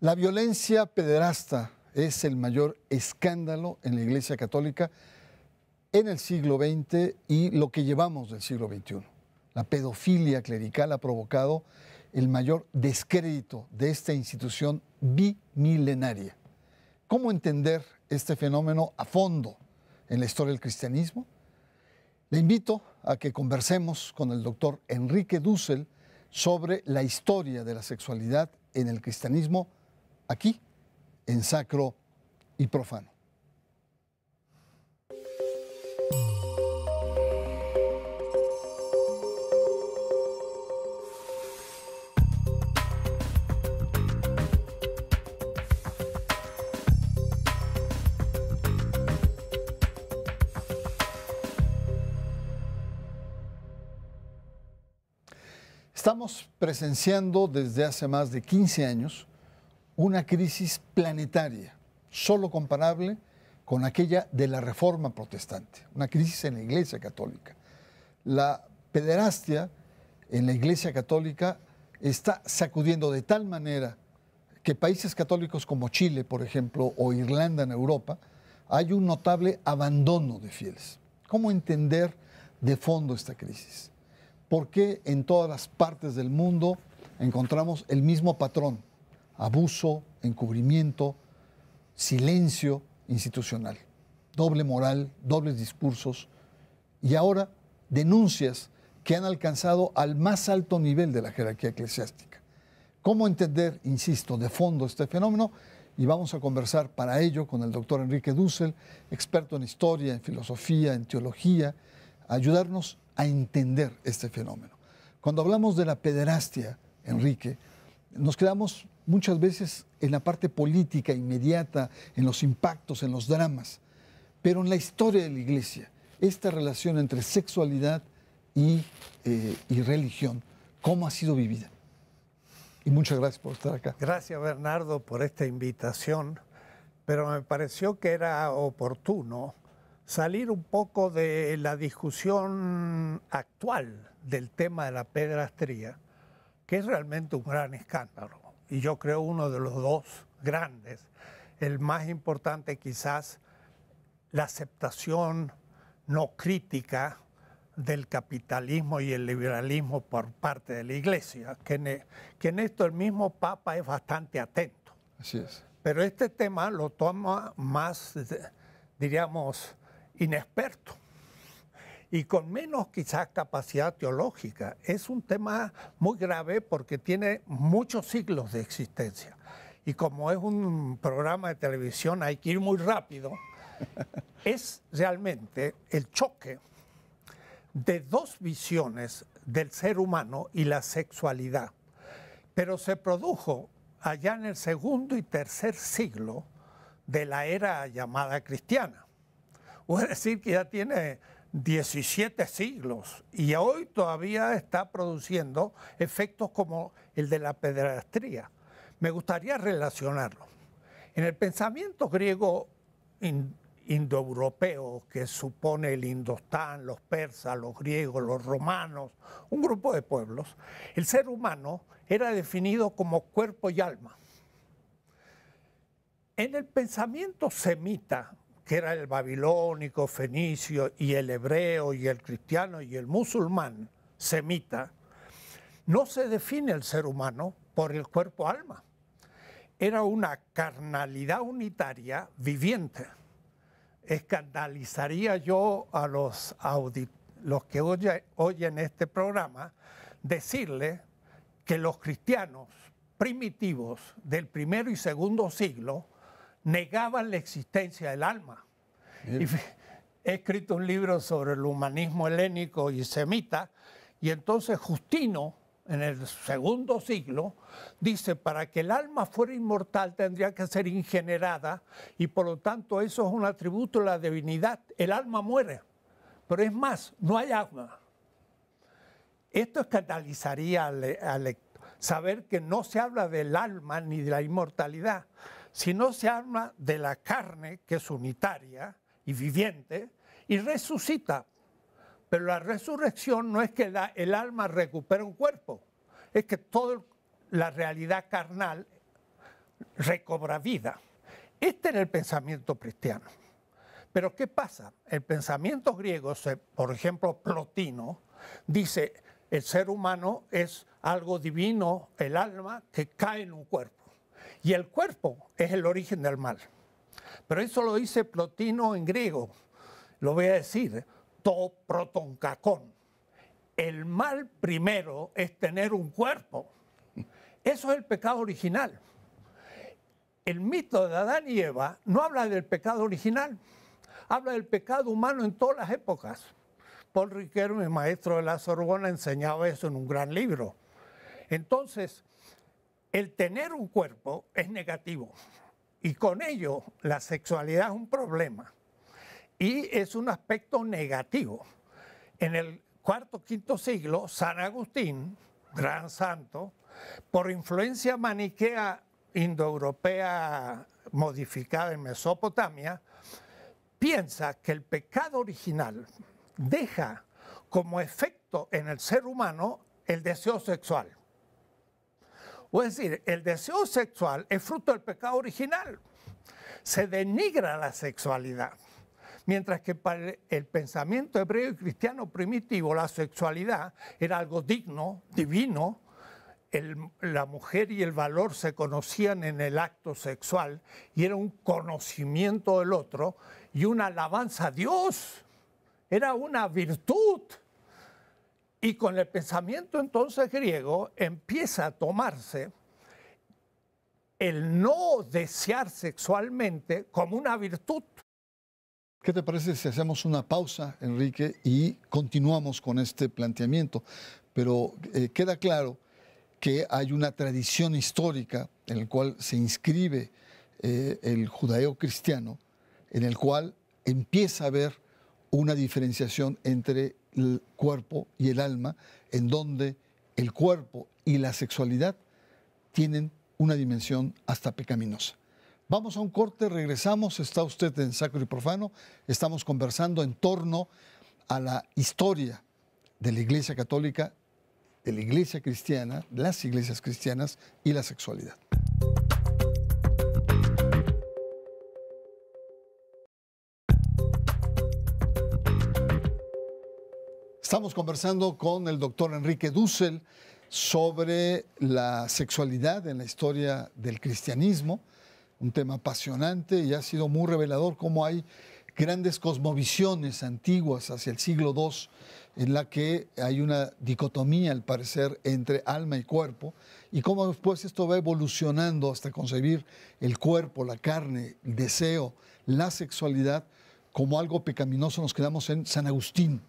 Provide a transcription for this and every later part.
La violencia pederasta es el mayor escándalo en la Iglesia Católica en el siglo XX y lo que llevamos del siglo XXI. La pedofilia clerical ha provocado el mayor descrédito de esta institución bimilenaria. ¿Cómo entender este fenómeno a fondo en la historia del cristianismo? Le invito a que conversemos con el doctor Enrique Dussel sobre la historia de la sexualidad en el cristianismo aquí, en sacro y profano. Estamos presenciando desde hace más de 15 años una crisis planetaria, solo comparable con aquella de la Reforma Protestante, una crisis en la Iglesia Católica. La pederastia en la Iglesia Católica está sacudiendo de tal manera que países católicos como Chile, por ejemplo, o Irlanda en Europa, hay un notable abandono de fieles. ¿Cómo entender de fondo esta crisis? ¿Por qué en todas las partes del mundo encontramos el mismo patrón? abuso, encubrimiento, silencio institucional, doble moral, dobles discursos y ahora denuncias que han alcanzado al más alto nivel de la jerarquía eclesiástica. ¿Cómo entender, insisto, de fondo este fenómeno? Y vamos a conversar para ello con el doctor Enrique Dussel, experto en historia, en filosofía, en teología, a ayudarnos a entender este fenómeno. Cuando hablamos de la pederastia, Enrique, nos quedamos muchas veces en la parte política inmediata, en los impactos, en los dramas, pero en la historia de la iglesia, esta relación entre sexualidad eh, y, religión, ¿cómo ha sido vivida? Y muchas gracias por estar acá. Gracias Bernardo por esta invitación, pero me pareció que era oportuno salir un poco de la discusión actual del tema de la pedrastría, que es realmente un gran escándalo y yo creo uno de los dos grandes. El más importante quizás la aceptación no crítica del capitalismo y el liberalismo por parte de la Iglesia, que en, e, que esto el mismo Papa es bastante atento. Así es. Pero este tema lo toma más, diríamos, inexperto y con menos quizás capacidad teológica. Es un tema muy grave porque tiene muchos siglos de existencia. Y como es un programa de televisión hay que ir muy rápido, es realmente el choque de dos visiones del ser humano y la sexualidad. Pero se produjo allá en el segundo y tercer siglo de la era llamada cristiana. Es decir, que ya tiene 17 siglos y hoy todavía está produciendo efectos como el de la pedrastría. Me gustaría relacionarlo. En el pensamiento griego indoeuropeo, que supone el Indostán, los persas, los griegos, los romanos, un grupo de pueblos, el ser humano era definido como cuerpo y alma. En el pensamiento semita, que era el babilónico, fenicio, y el hebreo, y el cristiano, y el musulmán, semita, no se define el ser humano por el cuerpo-alma. Era una carnalidad unitaria viviente. Escandalizaría yo a los, los que oyen este programa decirle que los cristianos primitivos del primero y segundo siglo negaban la existencia del alma he escrito un libro sobre el humanismo helénico y semita, y entonces Justino, en el segundo siglo, dice, para que el alma fuera inmortal tendría que ser ingenerada y por lo tanto eso es un atributo de la divinidad. El alma muere, pero es más, no hay alma. Esto escandalizaría al saber que no se habla del alma ni de la inmortalidad, sino se habla de la carne que es unitaria y viviente y resucita. Pero la resurrección no es que el alma recupere un cuerpo, es que toda la realidad carnal recobra vida. Este era el pensamiento cristiano. Pero ¿qué pasa? El pensamiento griego, por ejemplo, Plotino, dice, el ser humano es algo divino, el alma, que cae en un cuerpo. Y el cuerpo es el origen del mal. Pero eso lo dice Plotino en griego. Lo voy a decir, to protoncacón. El mal primero es tener un cuerpo. Eso es el pecado original. El mito de Adán y Eva no habla del pecado original, habla del pecado humano en todas las épocas. Paul Riquero, mi maestro de la Sorbona, enseñaba eso en un gran libro. Entonces, el tener un cuerpo es negativo. Y con ello la sexualidad es un problema y es un aspecto negativo. En el cuarto, quinto siglo, San Agustín, gran santo, por influencia maniquea indoeuropea modificada en Mesopotamia, piensa que el pecado original deja como efecto en el ser humano el deseo sexual. O es decir, el deseo sexual es fruto del pecado original. Se denigra la sexualidad. Mientras que para el pensamiento hebreo y cristiano primitivo la sexualidad era algo digno, divino, la mujer y el valor se conocían en el acto sexual y era un conocimiento del otro y una alabanza a Dios. Era una virtud. Y con el pensamiento entonces griego empieza a tomarse el no desear sexualmente como una virtud. ¿Qué te parece si hacemos una pausa, Enrique, y continuamos con este planteamiento? Pero eh, queda claro que hay una tradición histórica en la cual se inscribe eh, el judeo-cristiano, en el cual empieza a haber una diferenciación entre el cuerpo y el alma, en donde el cuerpo y la sexualidad tienen una dimensión hasta pecaminosa. Vamos a un corte, regresamos, está usted en Sacro y Profano, estamos conversando en torno a la historia de la Iglesia Católica, de la Iglesia Cristiana, las iglesias cristianas y la sexualidad. Estamos conversando con el doctor Enrique Dussel sobre la sexualidad en la historia del cristianismo, un tema apasionante y ha sido muy revelador cómo hay grandes cosmovisiones antiguas hacia el siglo II en la que hay una dicotomía, al parecer, entre alma y cuerpo, y cómo después esto va evolucionando hasta concebir el cuerpo, la carne, el deseo, la sexualidad como algo pecaminoso, nos quedamos en San Agustín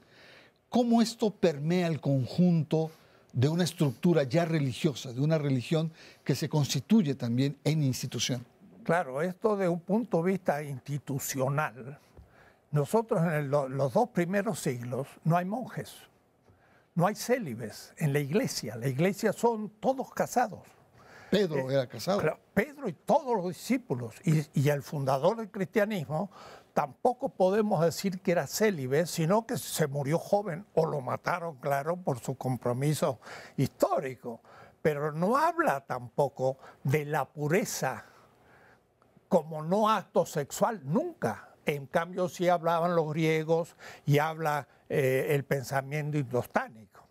cómo esto permea el conjunto de una estructura ya religiosa, de una religión que se constituye también en institución. Claro, esto de un punto de vista institucional. Nosotros en los dos primeros siglos no hay monjes, no hay célibes en la iglesia. La iglesia son todos casados. Pedro eh, era casado. Pedro y todos los discípulos y el fundador del cristianismo tampoco podemos decir que era célibe, sino que se murió joven o lo mataron, claro, por su compromiso histórico. Pero no habla tampoco de la pureza como no acto sexual, nunca. En cambio, sí hablaban los griegos y habla eh, el pensamiento indostánico.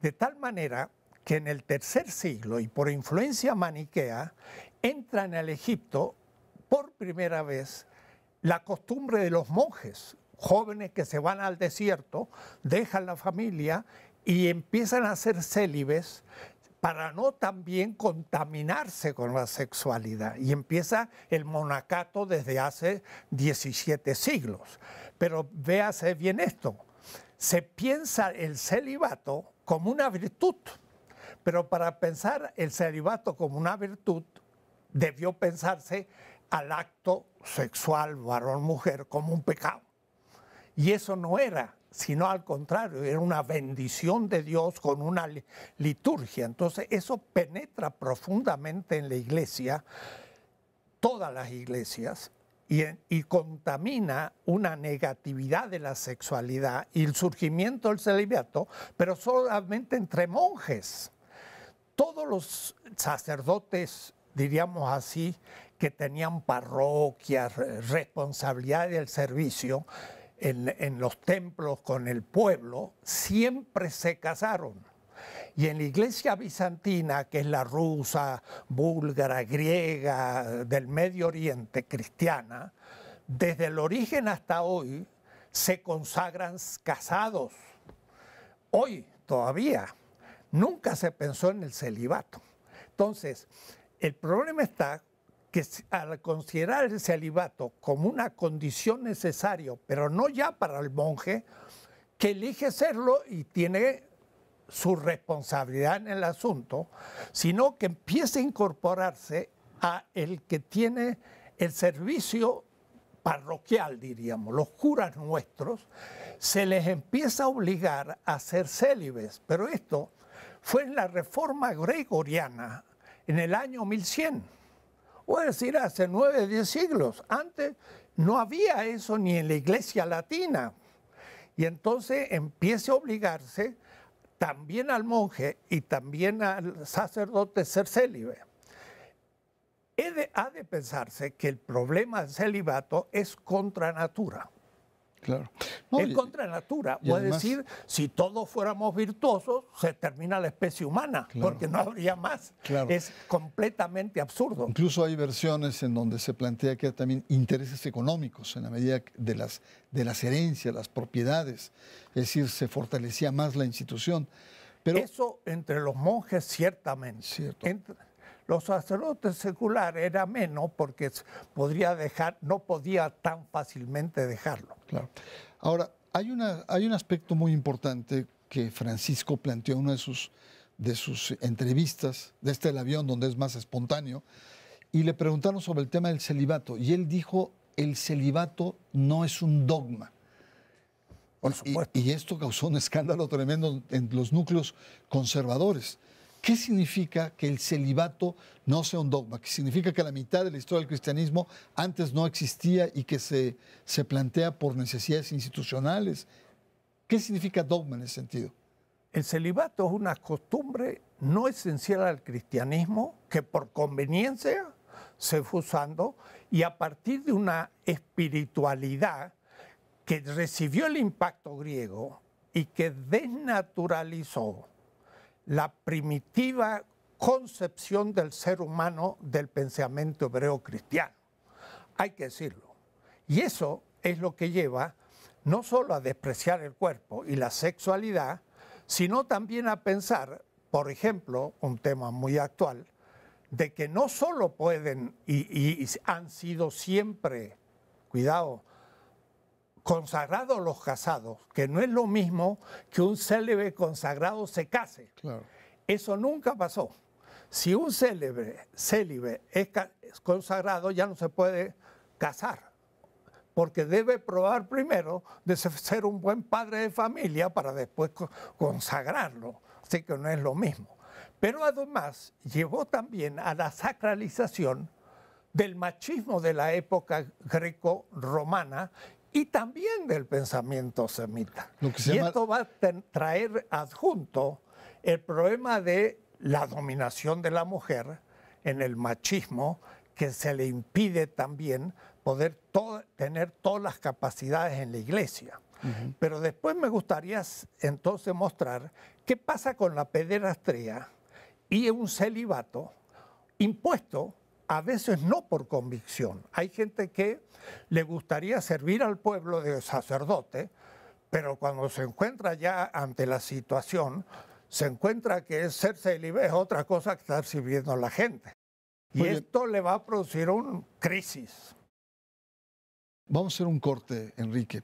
De tal manera que en el tercer siglo y por influencia maniquea entran el Egipto por primera vez la costumbre de los monjes, jóvenes que se van al desierto, dejan la familia y empiezan a ser célibes para no también contaminarse con la sexualidad. Y empieza el monacato desde hace 17 siglos. Pero véase bien esto, se piensa el celibato como una virtud, pero para pensar el celibato como una virtud debió pensarse al acto sexual varón-mujer como un pecado. Y eso no era, sino al contrario, era una bendición de Dios con una liturgia. Entonces eso penetra profundamente en la iglesia, todas las iglesias, y, y, contamina una negatividad de la sexualidad y el surgimiento del celibato, pero solamente entre monjes. Todos los sacerdotes diríamos así, que tenían parroquias, responsabilidad del servicio en, en los templos con el pueblo, siempre se casaron. Y en la iglesia bizantina, que es la rusa, búlgara, griega, del Medio Oriente, cristiana, desde el origen hasta hoy se consagran casados. Hoy todavía. Nunca se pensó en el celibato. Entonces, el problema está que al considerar el celibato como una condición necesaria, pero no ya para el monje, que elige serlo y tiene su responsabilidad en el asunto, sino que empieza a incorporarse a el que tiene el servicio parroquial, diríamos, los curas nuestros, se les empieza a obligar a ser célibes, pero esto fue en la reforma gregoriana, en el año 1100. O es decir, hace nueve, diez siglos. Antes no había eso ni en la iglesia latina. Y entonces empieza a obligarse también al monje y también al sacerdote ser célibe. ha de pensarse que el problema del celibato es contra natura. Claro. No, es la natura. Voy decir, si todos fuéramos virtuosos, se termina la especie humana, porque no habría más. Es completamente absurdo. Incluso hay versiones en donde se plantea que hay también intereses económicos en la medida de las, de las herencias, las propiedades. Es decir, se fortalecía más la institución. Eso entre los monjes, ciertamente. Los sacerdotes seculares era menos porque podría dejar, no podía tan fácilmente dejarlo. Claro. Ahora, hay, una, hay un aspecto muy importante que Francisco planteó en una de sus, de sus entrevistas, de este el avión donde es más espontáneo, y le preguntaron sobre el tema del celibato, y él dijo, el celibato no es un dogma. y, y, esto causó un escándalo tremendo en los núcleos conservadores. ¿Qué significa que el celibato no sea un dogma? ¿Qué significa que la mitad de la historia del cristianismo antes no existía y que se, se plantea por necesidades institucionales. ¿Qué significa dogma en ese sentido? El celibato es una costumbre no esencial al cristianismo que por conveniencia se fue usando y a partir de una espiritualidad que recibió el impacto griego y que desnaturalizó la primitiva concepción del ser humano del pensamiento hebreo cristiano. Hay que decirlo. Y eso es lo que lleva no solo a despreciar el cuerpo y la sexualidad, sino también a pensar, por ejemplo, un tema muy actual, de que no solo pueden y, han sido siempre, cuidado, consagrados los casados, que no es lo mismo que un célebre consagrado se case. Eso nunca pasó. Si un célebre, célibe es, es consagrado, ya no se puede casar, porque debe probar primero de ser un buen padre de familia para después consagrarlo. Así que no es lo mismo. Pero además llevó también a la sacralización del machismo de la época greco-romana y también del pensamiento semita. y esto va a traer adjunto el problema de la dominación de la mujer en el machismo que se le impide también poder tener todas las capacidades en la iglesia. Pero después me gustaría entonces mostrar qué pasa con la pederastría y un celibato impuesto a veces no por convicción. Hay gente que le gustaría servir al pueblo de sacerdote, pero cuando se encuentra ya ante la situación, se encuentra que es ser célibe es otra cosa que estar sirviendo a la gente. Y esto le va a producir una crisis. Vamos a hacer un corte, Enrique,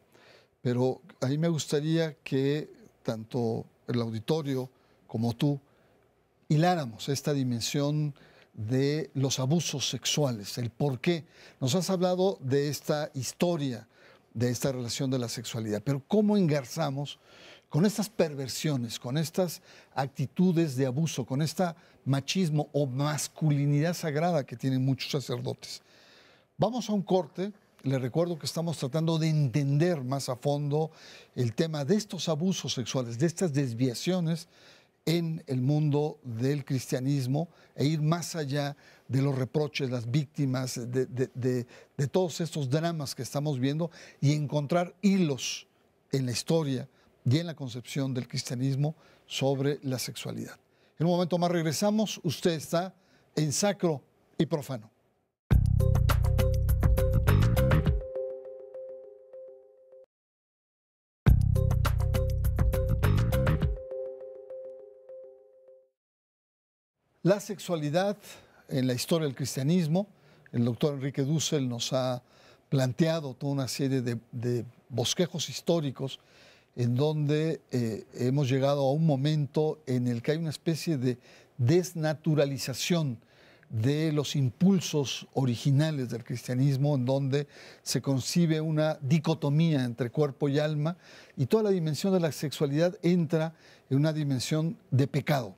pero a mí me gustaría que tanto el auditorio como tú hiláramos esta dimensión de los abusos sexuales, el por qué. Nos has hablado de esta historia, de esta relación de la sexualidad, pero ¿cómo engarzamos con estas perversiones, con estas actitudes de abuso, con este machismo o masculinidad sagrada que tienen muchos sacerdotes? Vamos a un corte. le recuerdo que estamos tratando de entender más a fondo el tema de estos abusos sexuales, de estas desviaciones en el mundo del cristianismo e ir más allá de los reproches, las víctimas, de, de todos estos dramas que estamos viendo y encontrar hilos en la historia y en la concepción del cristianismo sobre la sexualidad. En un momento más regresamos, usted está en sacro y profano. La sexualidad en la historia del cristianismo, el doctor Enrique Dussel nos ha planteado toda una serie de, bosquejos históricos en donde eh, hemos llegado a un momento en el que hay una especie de desnaturalización de los impulsos originales del cristianismo, en donde se concibe una dicotomía entre cuerpo y alma, y toda la dimensión de la sexualidad entra en una dimensión de pecado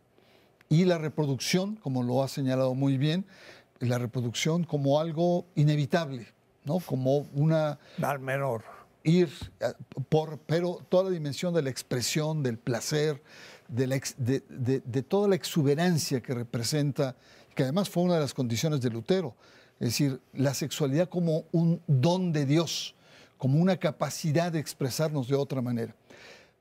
y la reproducción, como lo ha señalado muy bien, la reproducción como algo inevitable, ¿no? Como una... Dar menor. Ir eh, por, pero toda la dimensión de la expresión, del placer, de, de, de toda la exuberancia que representa, que además fue una de las condiciones de Lutero, es decir, la sexualidad como un don de Dios, como una capacidad de expresarnos de otra manera.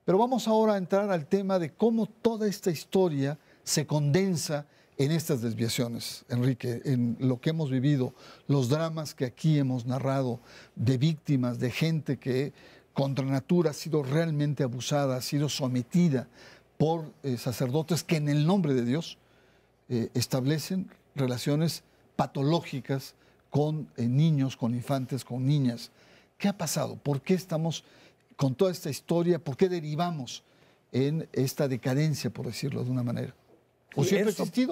Pero vamos ahora a entrar al tema de cómo toda esta historia se condensa en estas desviaciones, Enrique, en lo que hemos vivido, los dramas que aquí hemos narrado de víctimas, de gente que contra natura ha sido realmente abusada, ha sido sometida por eh, sacerdotes que en el nombre de Dios eh, establecen relaciones patológicas con eh, niños, con infantes, con niñas. ¿Qué ha pasado? ¿Por qué estamos con toda esta historia? ¿Por qué derivamos en esta decadencia, por decirlo de una manera? eso, pues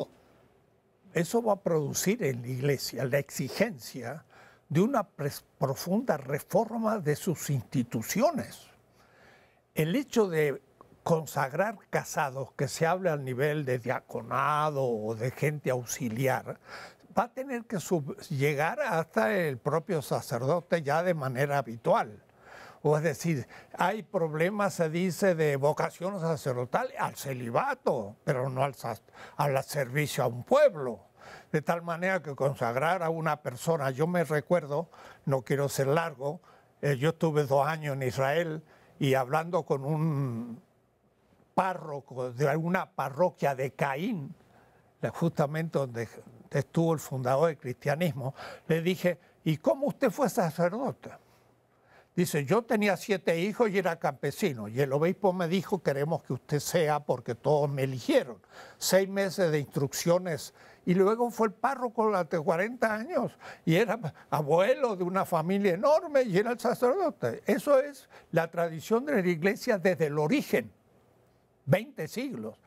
Eso va a producir en la Iglesia la exigencia de una profunda reforma de sus instituciones. El hecho de consagrar casados, que se hable al nivel de diaconado o de gente auxiliar, va a tener que llegar hasta el propio sacerdote ya de manera habitual. O es decir, hay problemas, se dice, de vocación sacerdotal al celibato, pero no al, servicio a un pueblo. De tal manera que consagrar a una persona, yo me recuerdo, no quiero ser largo, eh, yo estuve dos años en Israel y hablando con un párroco de alguna parroquia de Caín, justamente donde estuvo el fundador del cristianismo, le dije, ¿y cómo usted fue sacerdote? Dice, yo tenía siete hijos y era campesino. Y el obispo me dijo, queremos que usted sea porque todos me eligieron. Seis meses de instrucciones. Y luego fue el párroco durante 40 años y era abuelo de una familia enorme y era el sacerdote. Eso es la tradición de la iglesia desde el origen, 20 siglos.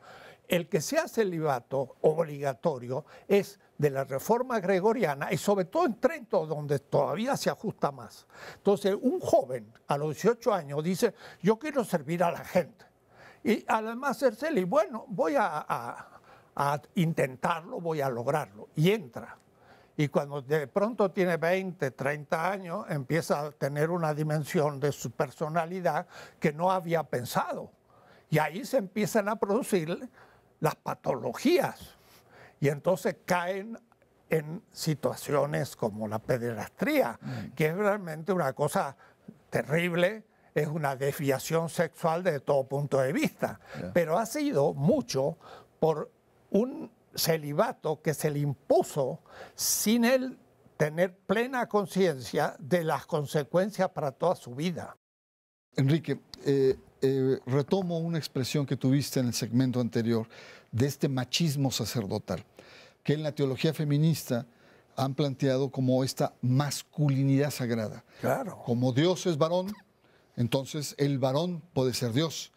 El que se hace celibato obligatorio es de la reforma gregoriana y sobre todo en Trento, donde todavía se ajusta más. Entonces, un joven a los 18 años dice, yo quiero servir a la gente. Y además ser y bueno, voy a, a intentarlo, voy a lograrlo. Y entra. Y cuando de pronto tiene 20, 30 años, empieza a tener una dimensión de su personalidad que no había pensado. Y ahí se empiezan a producir las patologías y entonces caen en situaciones como la pederastría, mm. que es realmente una cosa terrible, es una desviación sexual desde todo punto de vista, pero ha sido mucho por un celibato que se le impuso sin él tener plena conciencia de las consecuencias para toda su vida. Enrique, eh, eh, retomo una expresión que tuviste en el segmento anterior de este machismo sacerdotal, que en la teología feminista han planteado como esta masculinidad sagrada. Claro. Como Dios es varón, entonces el varón puede ser Dios.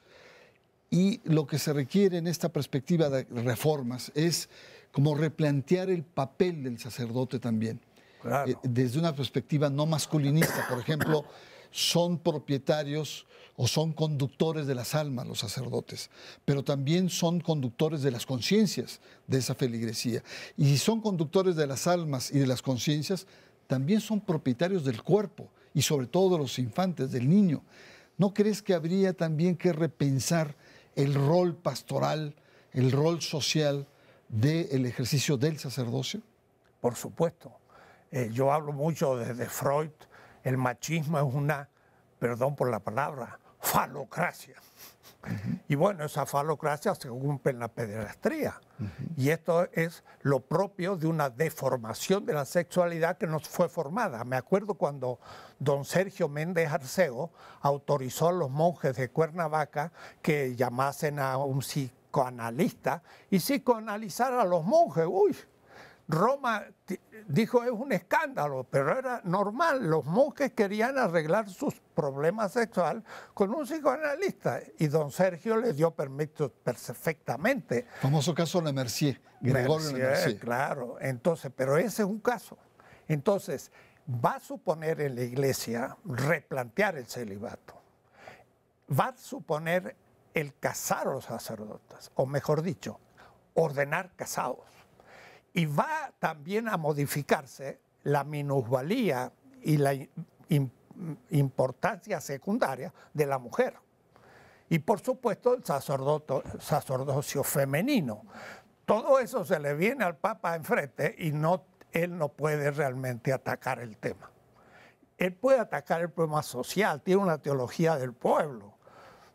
Y lo que se requiere en esta perspectiva de reformas es como replantear el papel del sacerdote también. Claro. Eh, desde una perspectiva no masculinista, por ejemplo son propietarios o son conductores de las almas los sacerdotes, pero también son conductores de las conciencias de esa feligresía. Y si son conductores de las almas y de las conciencias, también son propietarios del cuerpo y sobre todo de los infantes, del niño. ¿No crees que habría también que repensar el rol pastoral, el rol social del ejercicio del sacerdocio? Por supuesto. Eh, yo hablo mucho desde Freud el machismo es una, perdón por la palabra, falocracia. Y bueno, esa falocracia se cumple en la pederastría. Y esto es lo propio de una deformación de la sexualidad que nos fue formada. Me acuerdo cuando don Sergio Méndez Arceo autorizó a los monjes de Cuernavaca que llamasen a un psicoanalista y psicoanalizar a los monjes. Uy, Roma dijo es un escándalo, pero era normal. Los monjes querían arreglar sus problemas sexuales con un psicoanalista y don Sergio les dio permiso perfectamente. Famoso caso de Mercier, Gregorio Mercier, Mercier. Claro, entonces, pero ese es un caso. Entonces, va a suponer en la iglesia replantear el celibato. Va a suponer el casar a los sacerdotes, o mejor dicho, ordenar casados y va también a modificarse la minusvalía y la importancia secundaria de la mujer. Y por supuesto el sacerdocio femenino. Todo eso se le viene al Papa enfrente y no, él no puede realmente atacar el tema. Él puede atacar el problema social, tiene una teología del pueblo,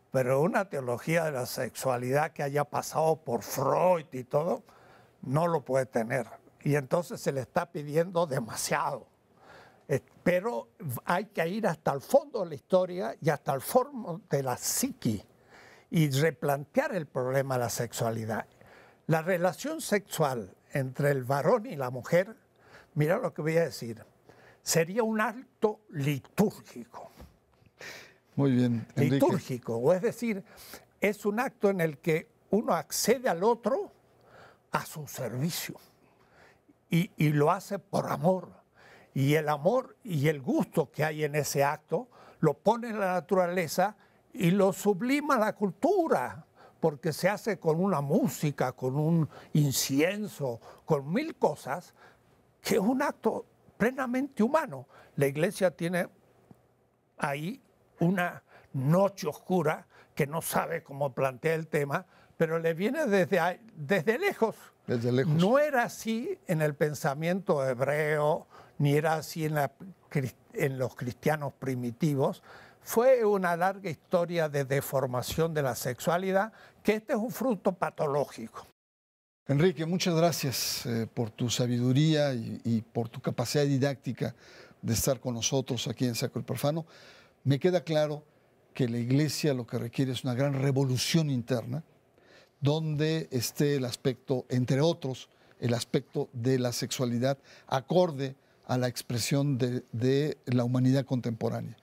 pero una teología de la sexualidad que haya pasado por Freud y todo, no lo puede tener. Y entonces se le está pidiendo demasiado. Eh, pero hay que ir hasta el fondo de la historia y hasta el fondo de la psiqui y replantear el problema de la sexualidad. La relación sexual entre el varón y la mujer, mira lo que voy a decir, sería un acto litúrgico. Muy bien. Litúrgico, o es decir, es un acto en el que uno accede al otro a su servicio. Y, lo hace por amor. Y el amor y el gusto que hay en ese acto lo pone en la naturaleza y lo sublima la cultura, porque se hace con una música, con un incienso, con mil cosas, que es un acto plenamente humano. La iglesia tiene ahí una noche oscura que no sabe cómo plantea el tema, pero le viene desde, desde lejos. Desde lejos. No era así en el pensamiento hebreo, ni era así en, los cristianos primitivos. Fue una larga historia de deformación de la sexualidad, que este es un fruto patológico. Enrique, muchas gracias eh, por tu sabiduría y, por tu capacidad didáctica de estar con nosotros aquí en Sacro y Profano. Me queda claro que la iglesia lo que requiere es una gran revolución interna, donde esté el aspecto, entre otros, el aspecto de la sexualidad acorde a la expresión de, la humanidad contemporánea.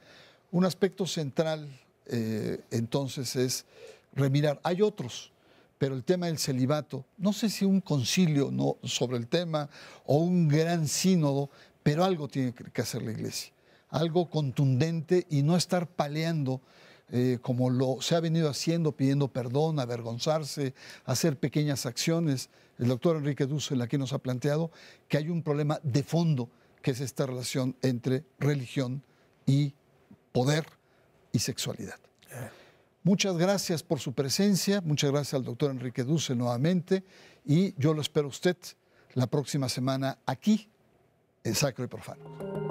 Un aspecto central eh, entonces es remirar. Hay otros, pero el tema del celibato, no sé si un concilio ¿no? sobre el tema o un gran sínodo, pero algo tiene que hacer la iglesia, algo contundente y no estar paleando eh, como lo se ha venido haciendo, pidiendo perdón, avergonzarse, hacer pequeñas acciones. El doctor Enrique la aquí nos ha planteado que hay un problema de fondo, que es esta relación entre religión y poder y sexualidad. Eh. Muchas gracias por su presencia, muchas gracias al doctor Enrique Duce nuevamente y yo lo espero a usted la próxima semana aquí en Sacro y Profano.